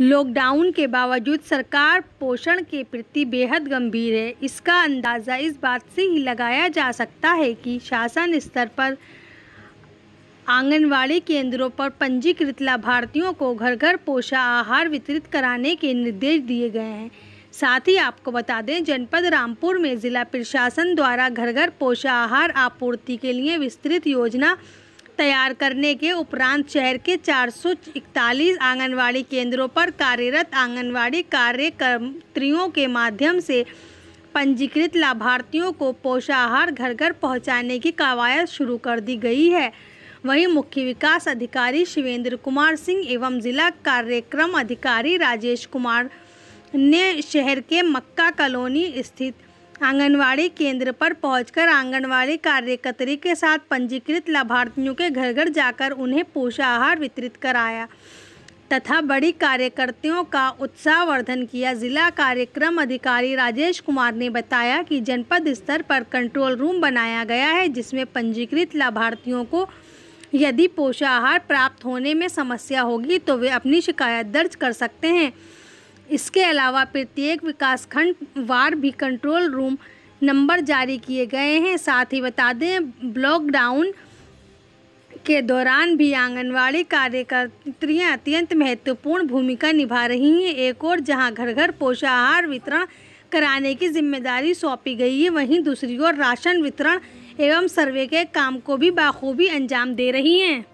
lockdown के बावजूद सरकार पोषण के प्रति बेहद गंभीर है इसका अंदाज़ा इस बात से ही लगाया जा सकता है कि शासन स्तर पर आंगनवाड़ी केंद्रों पर पंजीकृत लाभार्थियों को घर घर पोषा आहार वितरित कराने के निर्देश दिए गए हैं साथ ही आपको बता दें जनपद रामपुर में ज़िला प्रशासन द्वारा घर घर पोषा आहार आपूर्ति के लिए विस्तृत योजना तैयार करने के उपरांत शहर के 441 आंगनवाड़ी केंद्रों पर कार्यरत आंगनवाड़ी कार्यकर्त्रियों के माध्यम से पंजीकृत लाभार्थियों को पोषाहार घर घर पहुंचाने की कवायद शुरू कर दी गई है वहीं मुख्य विकास अधिकारी शिवेंद्र कुमार सिंह एवं जिला कार्यक्रम अधिकारी राजेश कुमार ने शहर के मक्का कॉलोनी स्थित आंगनवाड़ी केंद्र पर पहुंचकर आंगनवाड़ी कार्यकर्त्री के साथ पंजीकृत लाभार्थियों के घर घर जाकर उन्हें पोषाहार वितरित कराया तथा बड़ी कार्यकर्तियों का उत्साहवर्धन किया जिला कार्यक्रम अधिकारी राजेश कुमार ने बताया कि जनपद स्तर पर कंट्रोल रूम बनाया गया है जिसमें पंजीकृत लाभार्थियों को यदि पोषाहार प्राप्त होने में समस्या होगी तो वे अपनी शिकायत दर्ज कर सकते हैं इसके अलावा प्रत्येक विकासखंड वार भी कंट्रोल रूम नंबर जारी किए गए हैं साथ ही बता दें ब्लॉकडाउन के दौरान भी आंगनवाड़ी कार्यकर्तियाँ अत्यंत महत्वपूर्ण भूमिका निभा रही हैं एक और जहां घर घर पोषाहार वितरण कराने की जिम्मेदारी सौंपी गई है वहीं दूसरी ओर राशन वितरण एवं सर्वे के काम को भी बाखूबी अंजाम दे रही हैं